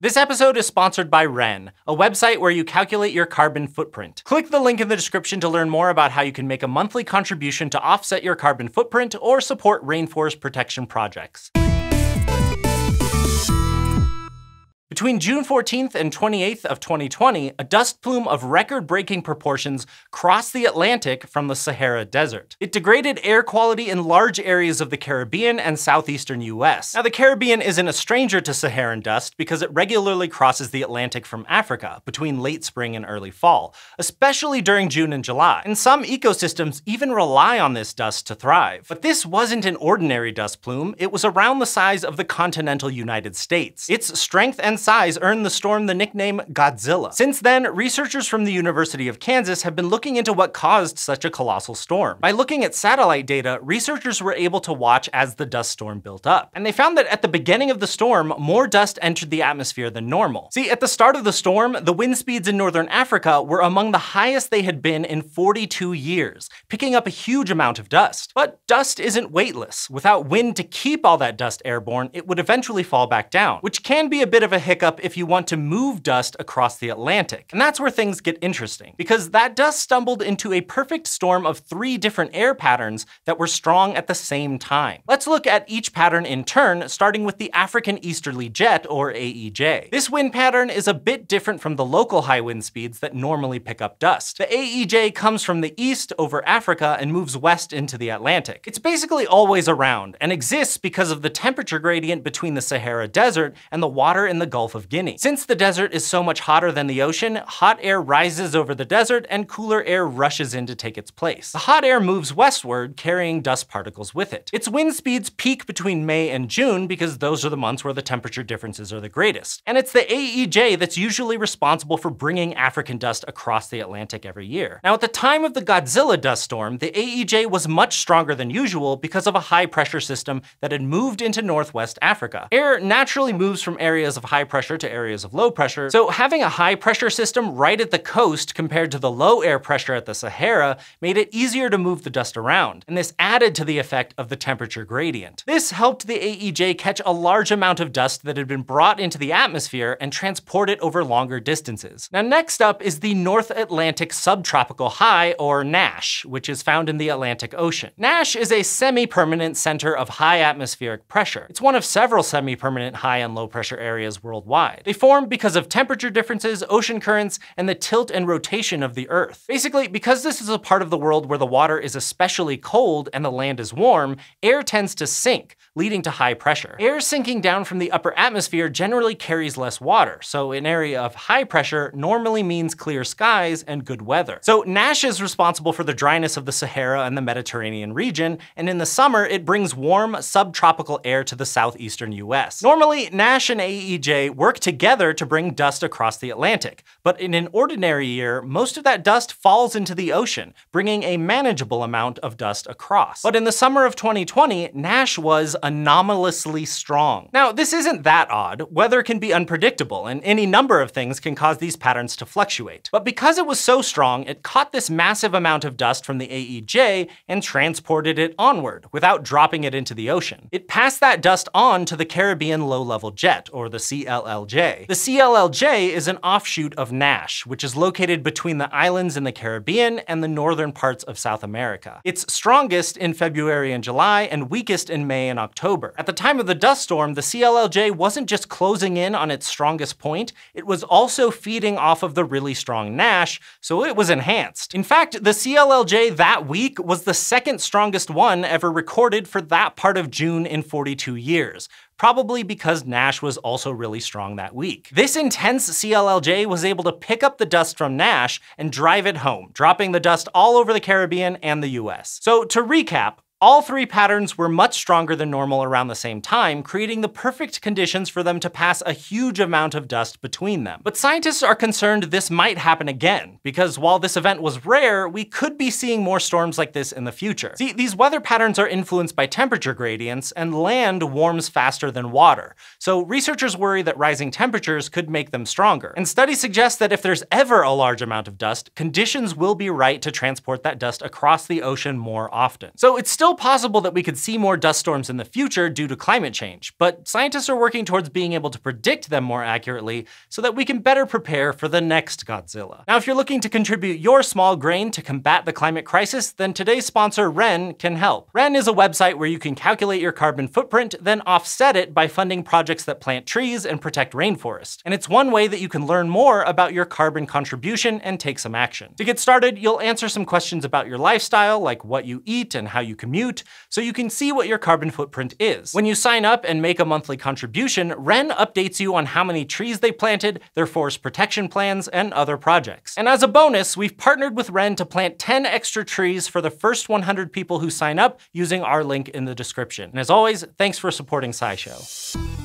This episode is sponsored by REN, a website where you calculate your carbon footprint. Click the link in the description to learn more about how you can make a monthly contribution to offset your carbon footprint or support rainforest protection projects. Between June 14th and 28th of 2020, a dust plume of record-breaking proportions crossed the Atlantic from the Sahara Desert. It degraded air quality in large areas of the Caribbean and southeastern US. Now, the Caribbean isn't a stranger to Saharan dust because it regularly crosses the Atlantic from Africa between late spring and early fall, especially during June and July. And some ecosystems even rely on this dust to thrive. But this wasn't an ordinary dust plume, it was around the size of the continental United States. Its strength and size earned the storm the nickname Godzilla. Since then, researchers from the University of Kansas have been looking into what caused such a colossal storm. By looking at satellite data, researchers were able to watch as the dust storm built up. And they found that at the beginning of the storm, more dust entered the atmosphere than normal. See, at the start of the storm, the wind speeds in northern Africa were among the highest they had been in 42 years, picking up a huge amount of dust. But dust isn't weightless. Without wind to keep all that dust airborne, it would eventually fall back down, which can be a bit of a hiccup if you want to move dust across the Atlantic. And that's where things get interesting, because that dust stumbled into a perfect storm of three different air patterns that were strong at the same time. Let's look at each pattern in turn, starting with the African Easterly Jet, or AEJ. This wind pattern is a bit different from the local high wind speeds that normally pick up dust. The AEJ comes from the east over Africa and moves west into the Atlantic. It's basically always around, and exists because of the temperature gradient between the Sahara Desert and the water in the Gulf Gulf of Guinea. Since the desert is so much hotter than the ocean, hot air rises over the desert and cooler air rushes in to take its place. The hot air moves westward, carrying dust particles with it. Its wind speeds peak between May and June because those are the months where the temperature differences are the greatest. And it's the AEJ that's usually responsible for bringing African dust across the Atlantic every year. Now, at the time of the Godzilla dust storm, the AEJ was much stronger than usual because of a high pressure system that had moved into northwest Africa. Air naturally moves from areas of high pressure to areas of low pressure. So having a high pressure system right at the coast compared to the low air pressure at the Sahara made it easier to move the dust around, and this added to the effect of the temperature gradient. This helped the AEJ catch a large amount of dust that had been brought into the atmosphere and transport it over longer distances. Now next up is the North Atlantic Subtropical High, or NASH, which is found in the Atlantic Ocean. NASH is a semi-permanent center of high atmospheric pressure. It's one of several semi-permanent high and low pressure areas worldwide worldwide. They form because of temperature differences, ocean currents, and the tilt and rotation of the Earth. Basically, because this is a part of the world where the water is especially cold and the land is warm, air tends to sink, leading to high pressure. Air sinking down from the upper atmosphere generally carries less water, so an area of high pressure normally means clear skies and good weather. So Nash is responsible for the dryness of the Sahara and the Mediterranean region, and in the summer it brings warm, subtropical air to the southeastern US. Normally, Nash and AEJ work together to bring dust across the Atlantic, but in an ordinary year, most of that dust falls into the ocean, bringing a manageable amount of dust across. But in the summer of 2020, Nash was anomalously strong. Now, this isn't that odd. Weather can be unpredictable, and any number of things can cause these patterns to fluctuate. But because it was so strong, it caught this massive amount of dust from the AEJ and transported it onward, without dropping it into the ocean. It passed that dust on to the Caribbean Low-Level Jet, or the CLLJ. The CLLJ is an offshoot of NASH, which is located between the islands in the Caribbean and the northern parts of South America. It's strongest in February and July, and weakest in May and October October. At the time of the dust storm, the CLLJ wasn't just closing in on its strongest point, it was also feeding off of the really strong Nash, so it was enhanced. In fact, the CLLJ that week was the second strongest one ever recorded for that part of June in 42 years, probably because Nash was also really strong that week. This intense CLLJ was able to pick up the dust from Nash and drive it home, dropping the dust all over the Caribbean and the US. So to recap, all three patterns were much stronger than normal around the same time, creating the perfect conditions for them to pass a huge amount of dust between them. But scientists are concerned this might happen again, because while this event was rare, we could be seeing more storms like this in the future. See, these weather patterns are influenced by temperature gradients, and land warms faster than water, so researchers worry that rising temperatures could make them stronger. And studies suggest that if there's ever a large amount of dust, conditions will be right to transport that dust across the ocean more often. So it's still still possible that we could see more dust storms in the future due to climate change, but scientists are working towards being able to predict them more accurately so that we can better prepare for the next Godzilla. Now, if you're looking to contribute your small grain to combat the climate crisis, then today's sponsor, REN, can help. REN is a website where you can calculate your carbon footprint, then offset it by funding projects that plant trees and protect rainforest. And it's one way that you can learn more about your carbon contribution and take some action. To get started, you'll answer some questions about your lifestyle, like what you eat and how you commute, Commute so you can see what your carbon footprint is. When you sign up and make a monthly contribution, REN updates you on how many trees they planted, their forest protection plans, and other projects. And as a bonus, we've partnered with REN to plant 10 extra trees for the first 100 people who sign up using our link in the description. And as always, thanks for supporting SciShow.